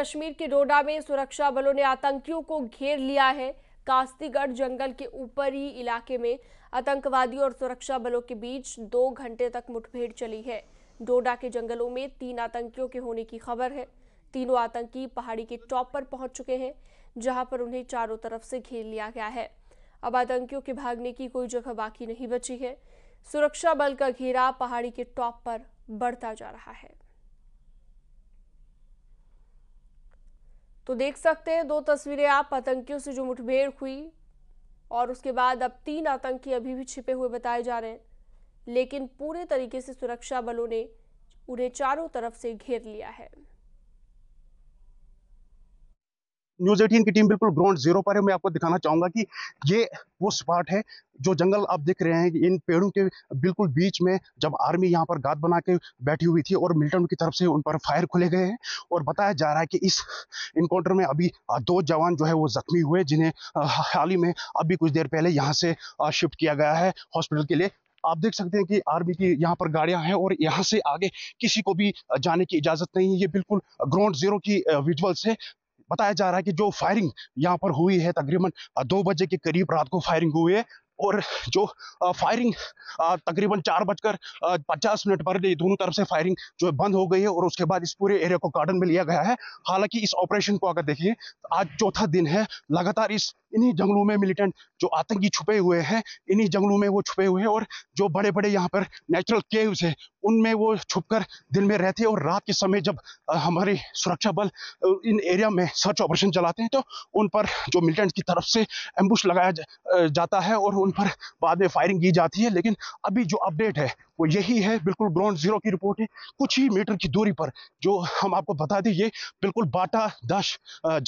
कश्मीर के डोडा में सुरक्षा बलों ने आतंकियों को घेर लिया है कास्तीगढ़ जंगल के ऊपरी इलाके में आतंकवादियों और सुरक्षा बलों के बीच दो घंटे तक मुठभेड़ चली है डोडा के जंगलों में तीन आतंकियों के होने की खबर है तीनों आतंकी पहाड़ी के टॉप पर पहुंच चुके हैं जहां पर उन्हें चारों तरफ से घेर लिया गया है अब आतंकियों के भागने की कोई जगह बाकी नहीं बची है सुरक्षा बल का घेरा पहाड़ी के टॉप पर बढ़ता जा रहा है तो देख सकते हैं दो तस्वीरें आप आतंकियों से जो मुठभेड़ हुई और उसके बाद अब तीन आतंकी अभी भी छिपे हुए बताए जा रहे हैं लेकिन पूरे तरीके से सुरक्षा बलों ने उन्हें चारों तरफ से घेर लिया है न्यूज एटीन की टीम बिल्कुल ग्राउंड जीरो पर है मैं आपको दिखाना चाहूंगा कि ये वो स्पॉट है जो जंगल आप देख रहे हैं इन पेड़ों के बिल्कुल बीच में जब आर्मी यहाँ पर गाद बना के बैठी हुई थी और मिल्टन की तरफ से उन पर फायर खोले गए हैं और बताया जा रहा है कि इस इनकाउंटर में अभी दो जवान जो है वो जख्मी हुए जिन्हें हाल ही में अभी कुछ देर पहले यहाँ से शिफ्ट किया गया है हॉस्पिटल के लिए आप देख सकते हैं कि आर्मी की यहाँ पर गाड़ियां हैं और यहाँ से आगे किसी को भी जाने की इजाज़त नहीं है ये बिल्कुल ग्राउंड जीरो की विजुअल्स है बताया जा रहा है कि जो फायरिंग यहाँ पर हुई है तकरीबन दो बजे के करीब रात को फायरिंग हुई है और जो फायरिंग तकरीबन चार बजकर पचास मिनट पर दोनों तरफ से फायरिंग जो है बंद हो गई है और उसके बाद इस पूरे एरिया को गार्डन में लिया गया है हालांकि इस ऑपरेशन को अगर देखिए आज चौथा दिन है लगातार इस इन्हीं जंगलों में मिलिटेंट जो आतंकी छुपे हुए हैं इन्हीं जंगलों में वो छुपे हुए हैं और जो बड़े बड़े यहाँ पर नेचुरल केव्स हैं उनमें वो छुपकर दिन में रहते हैं और रात के समय जब हमारे सुरक्षा बल इन एरिया में सर्च ऑपरेशन चलाते हैं तो उन पर जो मिलिटेंट की तरफ से एम्बुश लगाया जा, जाता है और उन पर बाद में फायरिंग की जाती है लेकिन अभी जो अपडेट है वो यही है बिल्कुल ग्राउंड जीरो की रिपोर्ट है कुछ ही मीटर की दूरी पर जो हम आपको बता दें ये बिल्कुल बाटा दश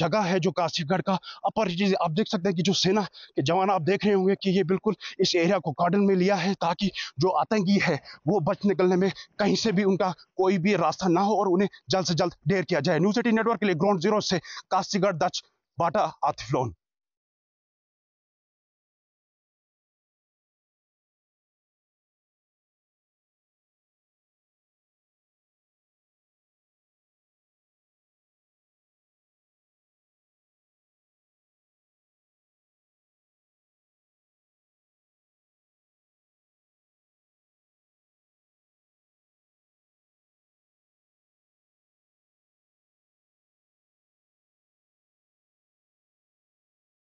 जगह है जो काशीगढ़ का अपर आप देख सकते हैं कि जो सेना के जवान आप देख रहे होंगे कि ये बिल्कुल इस एरिया को गार्डन में लिया है ताकि जो आतंकी है वो बच निकलने में कहीं से भी उनका कोई भी रास्ता ना हो और उन्हें जल्द से जल्द ढेर किया जाए न्यूज एटी नेटवर्क के लिए ग्राउंड जीरो से काशीगढ़ दच बाटा आतिफ्लोन